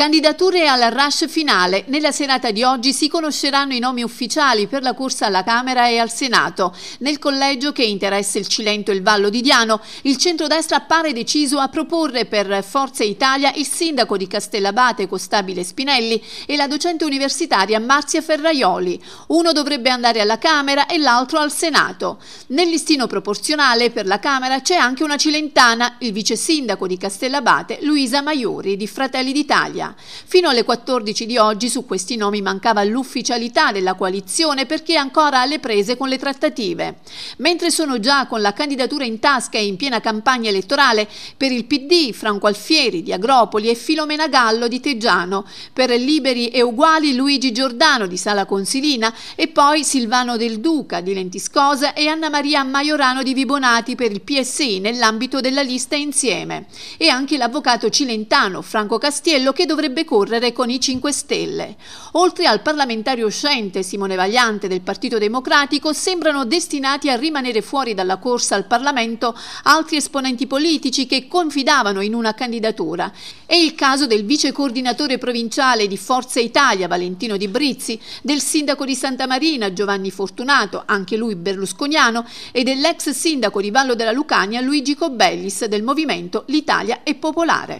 Candidature al rush finale. Nella serata di oggi si conosceranno i nomi ufficiali per la corsa alla Camera e al Senato. Nel collegio che interessa il Cilento e il Vallo di Diano, il centrodestra appare deciso a proporre per Forza Italia il sindaco di Castellabate Costabile Spinelli e la docente universitaria Marzia Ferraioli. Uno dovrebbe andare alla Camera e l'altro al Senato. Nel listino proporzionale per la Camera c'è anche una cilentana, il vice sindaco di Castellabate Luisa Maiori di Fratelli d'Italia. Fino alle 14 di oggi su questi nomi mancava l'ufficialità della coalizione perché ancora alle prese con le trattative. Mentre sono già con la candidatura in tasca e in piena campagna elettorale per il PD Franco Alfieri di Agropoli e Filomena Gallo di Teggiano, per Liberi e Uguali Luigi Giordano di Sala Consilina e poi Silvano Del Duca di Lentiscosa e Anna Maria Maiorano di Vibonati per il PSI nell'ambito della lista insieme e anche l'avvocato cilentano Franco Castiello che dovrà dovrebbe correre con i 5 Stelle. Oltre al parlamentare uscente Simone Vagliante del Partito Democratico, sembrano destinati a rimanere fuori dalla corsa al Parlamento altri esponenti politici che confidavano in una candidatura. È il caso del vice coordinatore provinciale di Forza Italia, Valentino Di Brizzi, del sindaco di Santa Marina, Giovanni Fortunato, anche lui berlusconiano, e dell'ex sindaco di Vallo della Lucania, Luigi Cobellis, del movimento L'Italia è Popolare.